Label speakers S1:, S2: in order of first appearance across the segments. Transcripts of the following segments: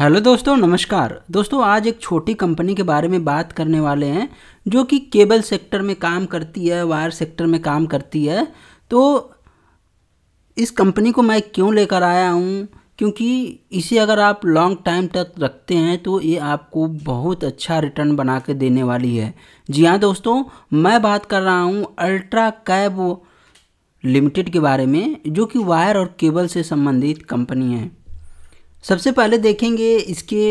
S1: hello दोस्तों नमस्कार दोस्तों आज एक छोटी कंपनी के बारे में बात करने वाले हैं जो कि केबल सेक्टर में काम करती है वायर सेक्टर में काम करती है तो इस कंपनी को मैं क्यों लेकर आया हूँ क्योंकि इसे अगर आप लॉन्ग टाइम तक रखते हैं तो ये आपको बहुत अच्छा रिटर्न बना के देने वाली है जी हाँ दोस्तों मैं बात कर रहा हूँ अल्ट्रा कैब लिमिटेड के बारे में जो कि वायर और केबल से संबंधित कंपनी है सबसे पहले देखेंगे इसके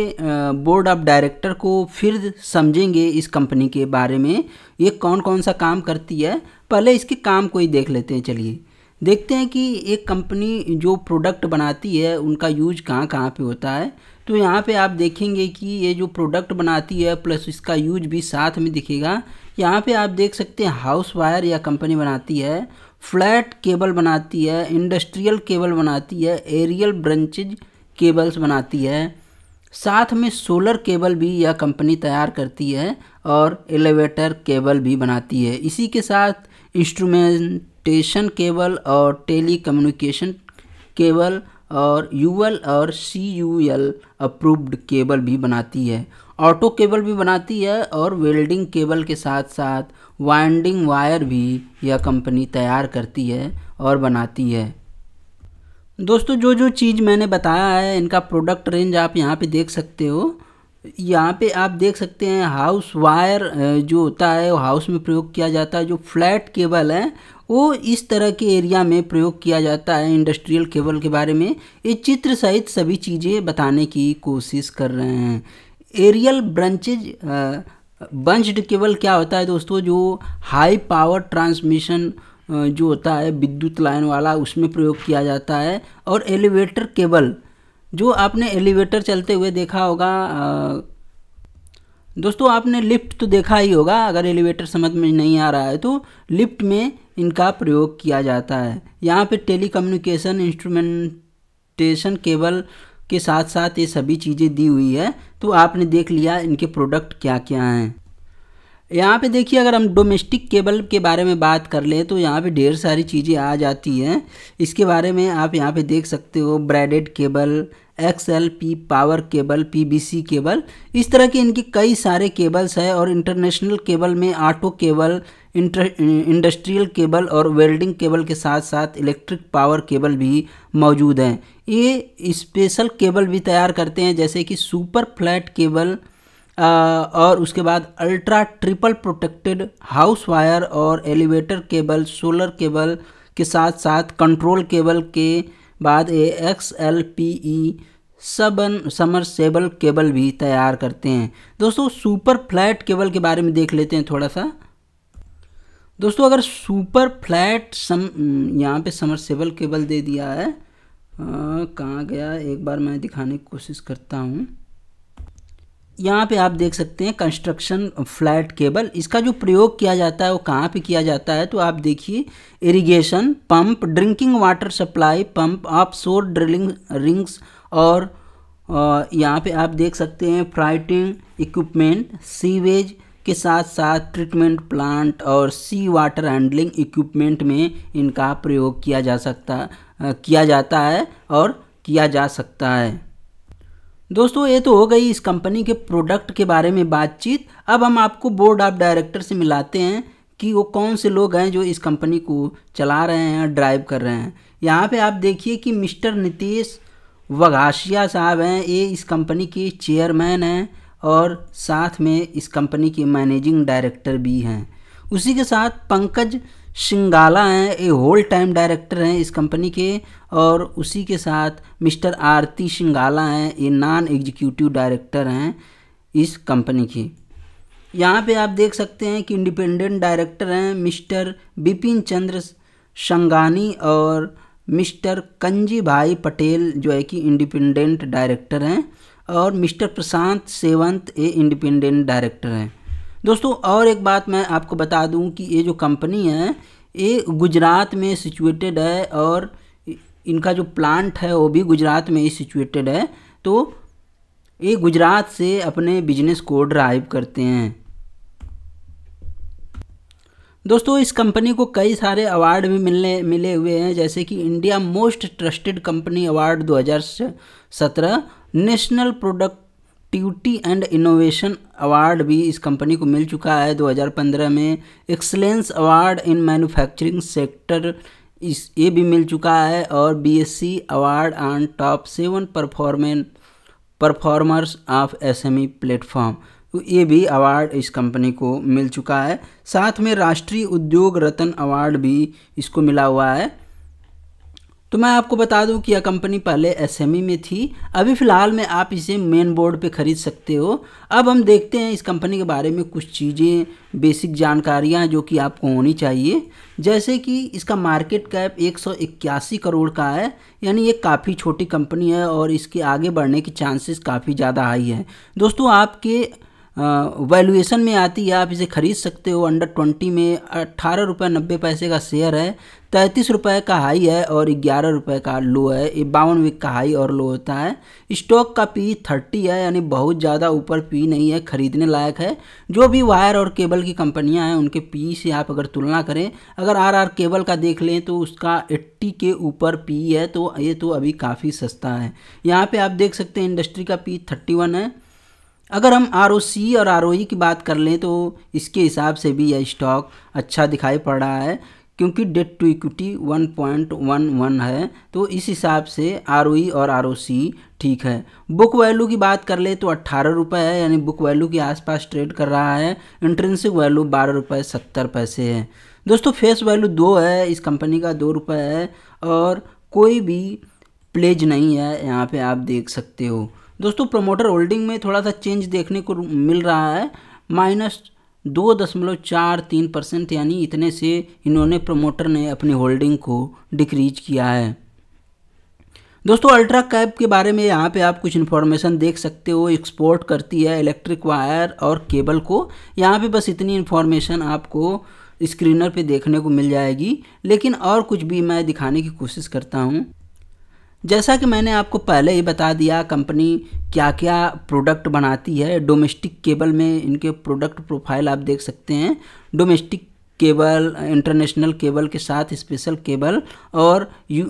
S1: बोर्ड ऑफ डायरेक्टर को फिर समझेंगे इस कंपनी के बारे में ये कौन कौन सा काम करती है पहले इसके काम को ही देख लेते हैं चलिए देखते हैं कि एक कंपनी जो प्रोडक्ट बनाती है उनका यूज कहाँ कहाँ पे होता है तो यहाँ पे आप देखेंगे कि ये जो प्रोडक्ट बनाती है प्लस इसका यूज भी साथ में दिखेगा यहाँ पे आप देख सकते हैं हाउस वायर या कंपनी बनाती है फ्लैट केबल बनाती है इंडस्ट्रियल केबल बनाती है एरियल ब्रंचेज केबल्स बनाती है साथ में सोलर केबल भी यह कंपनी तैयार करती है और एलिवेटर केबल भी बनाती है इसी के साथ इंस्ट्रूमेंटेशन केबल और कम्युनिकेशन केबल और यूएल और C U L approved cable भी बनाती है ऑटो केबल भी बनाती है और वेल्डिंग केबल के साथ साथ वाइंडिंग वायर भी यह कंपनी तैयार करती है और बनाती है दोस्तों जो जो चीज़ मैंने बताया है इनका प्रोडक्ट रेंज आप यहाँ पे देख सकते हो यहाँ पे आप देख सकते हैं हाउस वायर जो होता है वो हाउस में प्रयोग किया जाता है जो फ्लैट केबल है वो इस तरह के एरिया में प्रयोग किया जाता है इंडस्ट्रियल केबल के बारे में ये चित्र सहित सभी चीज़ें बताने की कोशिश कर रहे हैं एरियल ब्रंचेज बंच्ड केबल क्या होता है दोस्तों जो हाई पावर ट्रांसमिशन जो होता है विद्युत लाइन वाला उसमें प्रयोग किया जाता है और एलिवेटर केबल जो आपने एलिवेटर चलते हुए देखा होगा दोस्तों आपने लिफ्ट तो देखा ही होगा अगर एलिवेटर समझ में नहीं आ रहा है तो लिफ्ट में इनका प्रयोग किया जाता है यहाँ पे टेलीकम्युनिकेशन इंस्ट्रूमेंटेशन केबल के साथ साथ ये सभी चीज़ें दी हुई है तो आपने देख लिया इनके प्रोडक्ट क्या क्या हैं यहाँ पे देखिए अगर हम डोमेस्टिक केबल के बारे में बात कर लें तो यहाँ पे ढेर सारी चीज़ें आ जाती हैं इसके बारे में आप यहाँ पे देख सकते हो braided cable X L P power cable P B C cable इस तरह के इनके कई सारे केबल्स हैं और इंटरनेशनल केबल में आटो केबल इंडस्ट्रियल केबल और वेल्डिंग केबल के साथ साथ इलेक्ट्रिक पावर केबल भी मौजूद हैं ये स्पेशल केबल भी तैयार करते हैं जैसे कि सुपर फ्लैट केबल और उसके बाद ultra triple protected house wire और एलिवेटर केबल सोलर केबल के साथ साथ कंट्रोल केबल के बाद ये एक्स एल पी ई सबन समरसेबल केबल भी तैयार करते हैं दोस्तों सुपर फ्लैट केबल के बारे में देख लेते हैं थोड़ा सा दोस्तों अगर सुपर फ्लैट सम यहाँ पे समरसेबल केबल दे दिया है कहाँ गया एक बार मैं दिखाने की कोशिश करता हूँ यहाँ पे आप देख सकते हैं कंस्ट्रक्शन फ्लैट केबल इसका जो प्रयोग किया जाता है वो कहाँ पे किया जाता है तो आप देखिए irrigation pump drinking water supply pump आप शोर ड्रिलिंग रिंग्स और यहाँ पे आप देख सकते हैं फ्राइटिंग इक्विपमेंट सीवेज के साथ साथ ट्रीटमेंट प्लांट और सी वाटर हैंडलिंग इक्विपमेंट में इनका प्रयोग किया जा सकता किया जाता है और किया जा सकता है दोस्तों ये तो हो गई इस कंपनी के प्रोडक्ट के बारे में बातचीत अब हम आपको बोर्ड ऑफ डायरेक्टर से मिलाते हैं कि वो कौन से लोग हैं जो इस कंपनी को चला रहे हैं ड्राइव कर रहे हैं यहाँ पे आप देखिए कि मिस्टर नितीश वघासिया साहब हैं ये इस कंपनी के चेयरमैन हैं और साथ में इस कंपनी के मैनेजिंग डायरेक्टर भी हैं उसी के साथ पंकज सिंगाला हैं ये होल टाइम डायरेक्टर हैं इस कंपनी के और उसी के साथ मिस्टर आरती सिंगाला हैं ये नॉन एग्जीक्यूटिव डायरेक्टर हैं इस कंपनी की यहाँ पे आप देख सकते हैं कि इंडिपेंडेंट डायरेक्टर हैं मिस्टर बिपिन चंद्र संगानी और मिस्टर कंजी भाई पटेल जो है कि इंडिपेंडेंट डायरेक्टर हैं और मिस्टर प्रशांत सेवंत ये इंडिपेंडेंट डायरेक्टर हैं दोस्तों और एक बात मैं आपको बता दूं कि ये जो कंपनी है ये गुजरात में सिचुएटेड है और इनका जो प्लांट है वो भी गुजरात में ही सिचुएटेड है तो ये गुजरात से अपने बिजनेस को ड्राइव करते हैं दोस्तों इस कंपनी को कई सारे अवार्ड भी मिलने मिले हुए हैं जैसे कि India most trusted company award 2017 national productivity and innovation award भी इस कंपनी को मिल चुका है 2015 में excellence award in manufacturing sector इस ये भी मिल चुका है और BSC award on top seven performance performers of SME platform तो ये भी अवार्ड इस कंपनी को मिल चुका है साथ में राष्ट्रीय उद्योग रत्न अवार्ड भी इसको मिला हुआ है तो मैं आपको बता दूं कि यह कंपनी पहले एसएमई e में थी अभी फ़िलहाल में आप इसे मेन बोर्ड पे ख़रीद सकते हो अब हम देखते हैं इस कंपनी के बारे में कुछ चीज़ें बेसिक जानकारियां जो कि आपको होनी चाहिए जैसे कि इसका मार्केट कैप एक करोड़ का है यानी ये काफ़ी छोटी कंपनी है और इसके आगे बढ़ने की चांसेस काफ़ी ज़्यादा हाई है दोस्तों आपके वैल्यूएशन में आती है आप इसे ख़रीद सकते हो अंडर ट्वेंटी में अट्ठारह रुपये नब्बे पैसे का शेयर है तैंतीस रुपये का हाई है और ग्यारह रुपये का लो है बावन वीक का हाई और लो होता है स्टॉक का पी थर्टी है यानी बहुत ज़्यादा ऊपर पी नहीं है ख़रीदने लायक है जो भी वायर और केबल की कंपनियां हैं उनके पी से आप अगर तुलना करें अगर आर आर केबल का देख लें तो उसका एट्टी के ऊपर पी है तो ये तो अभी काफ़ी सस्ता है यहाँ पर आप देख सकते हैं इंडस्ट्री का पी थर्टी वन है अगर हम आर और आर e की बात कर लें तो इसके हिसाब से भी यह स्टॉक अच्छा दिखाई पड़ रहा है क्योंकि डेट टू इक्विटी 1.11 है तो इस हिसाब से आर e और आर ठीक है बुक वैल्यू की बात कर ले तो अट्ठारह रुपये है यानी बुक वैल्यू के आसपास ट्रेड कर रहा है इंट्रेंसिक वैल्यू बारह रुपये सत्तर पैसे है दोस्तों फेस वैल्यू दो है इस कंपनी का दो रुपये है और कोई भी प्लेज नहीं है यहाँ पे आप देख सकते हो दोस्तों प्रोमोटर होल्डिंग में थोड़ा सा चेंज देखने को मिल रहा है माइनस दो दशमलव चार तीन परसेंट यानी इतने से इन्होंने प्रोमोटर ने अपनी होल्डिंग को डिक्रीज किया है दोस्तों अल्ट्रा कैब के बारे में यहाँ पे आप कुछ इन्फॉर्मेशन देख सकते हो एक्सपोर्ट करती है इलेक्ट्रिक वायर और केबल को यहाँ पे बस इतनी इन्फॉर्मेशन आपको स्क्रीनर पे देखने को मिल जाएगी लेकिन और कुछ भी मैं दिखाने की कोशिश करता हूँ जैसा कि मैंने आपको पहले ही बता दिया कंपनी क्या क्या प्रोडक्ट बनाती है डोमेस्टिक केबल में इनके प्रोडक्ट प्रोफाइल आप देख सकते हैं डोमेस्टिक केबल इंटरनेशनल केबल के साथ स्पेशल केबल और U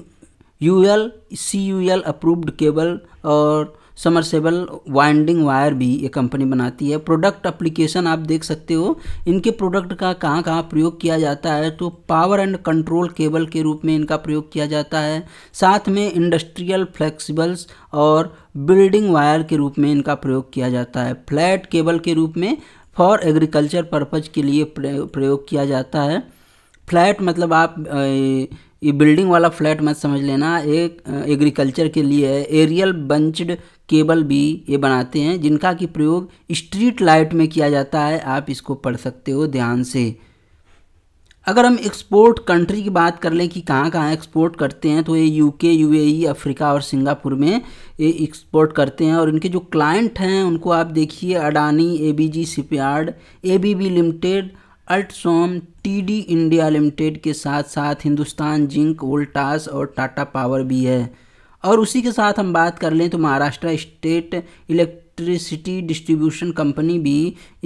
S1: U L C U L approved cable और समरसेबल वाइंडिंग वायर भी ये कंपनी बनाती है प्रोडक्ट अप्लीकेशन आप देख सकते हो इनके प्रोडक्ट का कहाँ कहाँ प्रयोग किया जाता है तो पावर एंड कंट्रोल केबल के रूप में इनका प्रयोग किया जाता है साथ में इंडस्ट्रियल फ्लेक्सिबल्स और बिल्डिंग वायर के रूप में इनका प्रयोग किया जाता है फ्लैट केबल के रूप में फॉर एग्रीकल्चर पर्पज़ के लिए प्रयोग किया जाता है फ्लैट मतलब आप ये बिल्डिंग वाला फ्लैट मत समझ लेना एक एग्रीकल्चर के लिए है एरियल बंचड केबल भी ये बनाते हैं जिनका कि प्रयोग स्ट्रीट लाइट में किया जाता है आप इसको पढ़ सकते हो ध्यान से अगर हम एक्सपोर्ट कंट्री की बात कर लें कि कहाँ कहाँ एक्सपोर्ट करते हैं तो ये यूके यूएई अफ्रीका और सिंगापुर में ये एक्सपोर्ट करते हैं और इनके जो क्लाइंट हैं उनको आप देखिए Adani A B A shipyard B limited Alstom D India limited के साथ साथ हिंदुस्तान जिंक वोल्टास और टाटा पावर भी है और उसी के साथ हम बात कर लें तो Maharashtra state electricity distribution company भी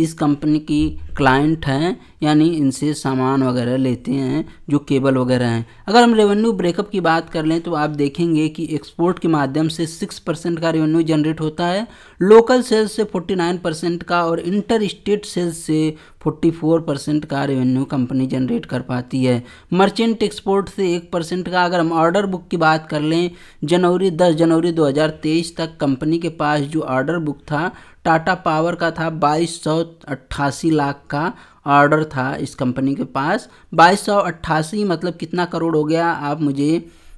S1: इस कंपनी की क्लाइंट हैं यानी इनसे सामान वगैरह लेते हैं जो केबल वगैरह हैं अगर हम रेवेन्यू ब्रेकअप की बात कर लें तो आप देखेंगे कि एक्सपोर्ट के माध्यम से सिक्स परसेंट का रेवेन्यू जनरेट होता है लोकल सेल्स से 49 परसेंट का और इंटर स्टेट सेल्स से 44 परसेंट का रेवेन्यू कंपनी जनरेट कर पाती है मर्चेंट एक्सपोर्ट से एक परसेंट का अगर हम ऑर्डर बुक की बात कर लें जनवरी 10 जनवरी 2023 तक कंपनी के पास जो ऑर्डर बुक था टाटा पावर का था बाईस लाख का ऑर्डर था इस कंपनी के पास बाईस मतलब कितना करोड़ हो गया आप मुझे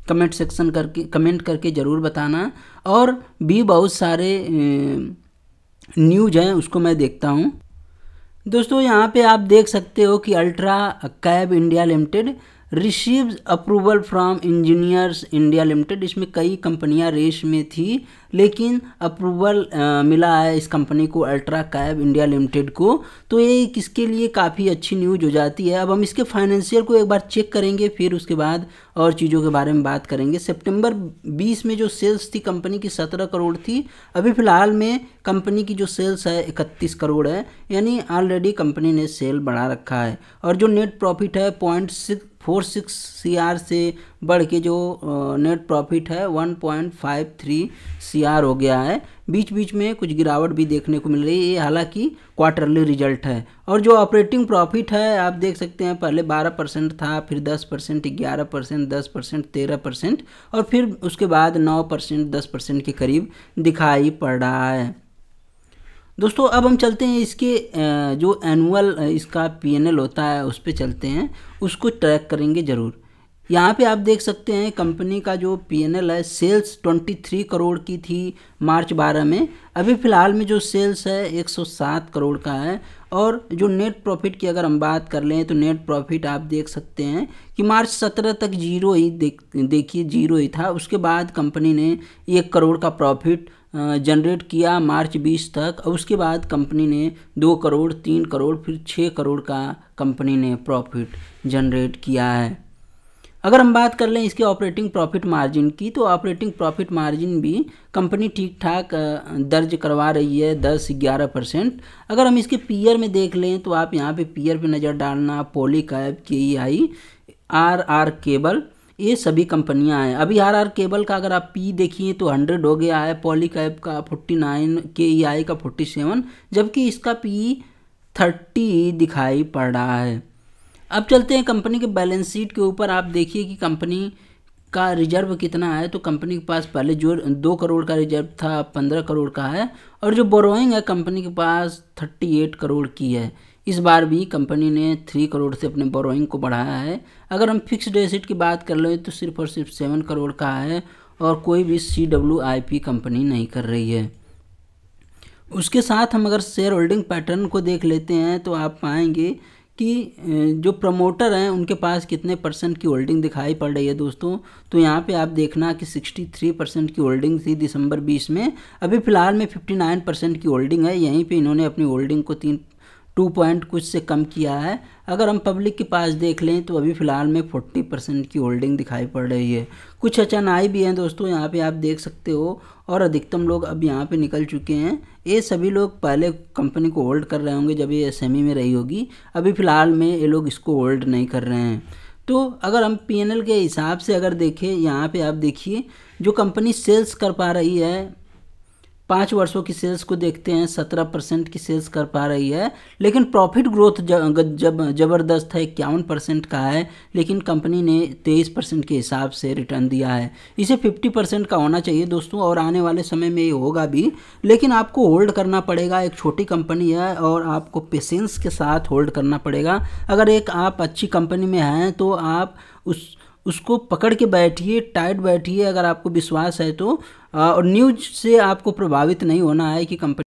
S1: कमेंट सेक्शन करके कमेंट करके ज़रूर बताना और भी बहुत सारे न्यूज हैं उसको मैं देखता हूँ दोस्तों यहाँ पे आप देख सकते हो कि ultra cab India limited receives approval from engineers India limited इसमें कई कंपनियां रेस में थी लेकिन अप्रूवल मिला है इस कंपनी को अल्ट्रा कैब इंडिया लिमिटेड को तो ये किसके लिए काफ़ी अच्छी न्यूज हो जाती है अब हम इसके फाइनेंशियल को एक बार चेक करेंगे फिर उसके बाद और चीज़ों के बारे में बात करेंगे सितंबर 20 में जो सेल्स थी कंपनी की 17 करोड़ थी अभी फ़िलहाल में कंपनी की जो सेल्स है 31 करोड़ है यानी ऑलरेडी कंपनी ने सेल बढ़ा रखा है और जो नेट प्रॉफिट है point six four six C R से बढ़ के जो नेट प्रॉफिट है one point five three C R हो गया है बीच बीच में कुछ गिरावट भी देखने को मिल रही है ये हालांकि क्वार्टरली रिजल्ट है और जो ऑपरेटिंग प्रॉफिट है आप देख सकते हैं पहले बारह परसेंट था फिर दस परसेंट ग्यारह परसेंट दस परसेंट तेरह परसेंट और फिर उसके बाद नौ परसेंट दस परसेंट के करीब दिखाई पड़ रहा है दोस्तों अब हम चलते हैं इसके जो एनुअल इसका पीएनएल होता है उस पर चलते हैं उसको ट्रैक करेंगे ज़रूर यहाँ पे आप देख सकते हैं कंपनी का जो पीएनएल है सेल्स 23 करोड़ की थी मार्च 12 में अभी फ़िलहाल में जो सेल्स है 107 करोड़ का है और जो नेट प्रॉफिट की अगर हम बात कर लें तो नेट प्रॉफिट आप देख सकते हैं कि मार्च 17 तक जीरो ही देख देखिए जीरो ही था उसके बाद कंपनी ने एक करोड़ का प्रॉफिट जनरेट किया मार्च बीस तक और उसके बाद कंपनी ने दो करोड़ तीन करोड़ फिर छः करोड़ का कंपनी ने प्रॉफिट जनरेट किया है अगर हम बात कर लें इसके ऑपरेटिंग प्रॉफिट मार्जिन की तो ऑपरेटिंग प्रॉफिट मार्जिन भी कंपनी ठीक ठाक दर्ज करवा रही है दस ग्यारह परसेंट अगर हम इसके पीयर में देख लें तो आप यहाँ पे पीयर पे नज़र डालना Polycab K E I R R cable ये सभी कंपनियां हैं अभी आर आर केबल का अगर आप पी देखिए तो हंड्रेड हो गया है पॉली कैप का फोर्टी नाइन के ई आई का फोर्टी सेवन जबकि इसका पी थर्टी दिखाई पड़ रहा है अब चलते हैं कंपनी के बैलेंस शीट के ऊपर आप देखिए कि कंपनी का रिजर्व कितना है तो कंपनी के पास पहले जो दो करोड़ का रिजर्व था पंद्रह करोड़ का है और जो बोरोइंग है कंपनी के पास थर्टी एट करोड़ की है इस बार भी कंपनी ने थ्री करोड़ से अपने बोरोइंग को बढ़ाया है अगर हम फिक्स्ड एसिड की बात कर लें तो सिर्फ और सिर्फ सेवन करोड़ का है और कोई भी C W I P company नहीं कर रही है उसके साथ हम अगर शेयर होल्डिंग पैटर्न को देख लेते हैं तो आप पाएंगे कि जो प्रमोटर हैं उनके पास कितने परसेंट की होल्डिंग दिखाई पड़ रही है दोस्तों तो यहाँ पे आप देखना कि 63 परसेंट की होल्डिंग थी दिसंबर 20 में अभी फ़िलहाल में 59 परसेंट की होल्डिंग है यहीं पे इन्होंने अपनी होल्डिंग को तीन टू पॉइंट कुछ से कम किया है अगर हम पब्लिक के पास देख लें तो अभी फ़िलहाल में फोर्टी परसेंट की होल्डिंग दिखाई पड़ रही है कुछ आई भी हैं दोस्तों यहाँ पे आप देख सकते हो और अधिकतम लोग अब यहाँ पे निकल चुके हैं ये सभी लोग पहले कंपनी को होल्ड कर रहे होंगे जब ये एस e में रही होगी अभी फ़िलहाल में ये लोग इसको होल्ड नहीं कर रहे हैं तो अगर हम पी के हिसाब से अगर देखें यहाँ पर आप देखिए जो कंपनी सेल्स कर पा रही है पाँच वर्षों की सेल्स को देखते हैं सत्रह परसेंट की सेल्स कर पा रही है लेकिन प्रॉफिट ग्रोथ जब जब ज़बरदस्त है इक्यावन परसेंट का है लेकिन कंपनी ने तेईस परसेंट के हिसाब से रिटर्न दिया है इसे फिफ्टी परसेंट का होना चाहिए दोस्तों और आने वाले समय में ये होगा भी लेकिन आपको होल्ड करना पड़ेगा एक छोटी कंपनी है और आपको पेशेंस के साथ होल्ड करना पड़ेगा अगर एक आप अच्छी कंपनी में हैं तो आप उस उसको पकड़ के बैठिए टाइट बैठिए अगर आपको विश्वास है तो और न्यूज से आपको प्रभावित नहीं होना है कि कंपनी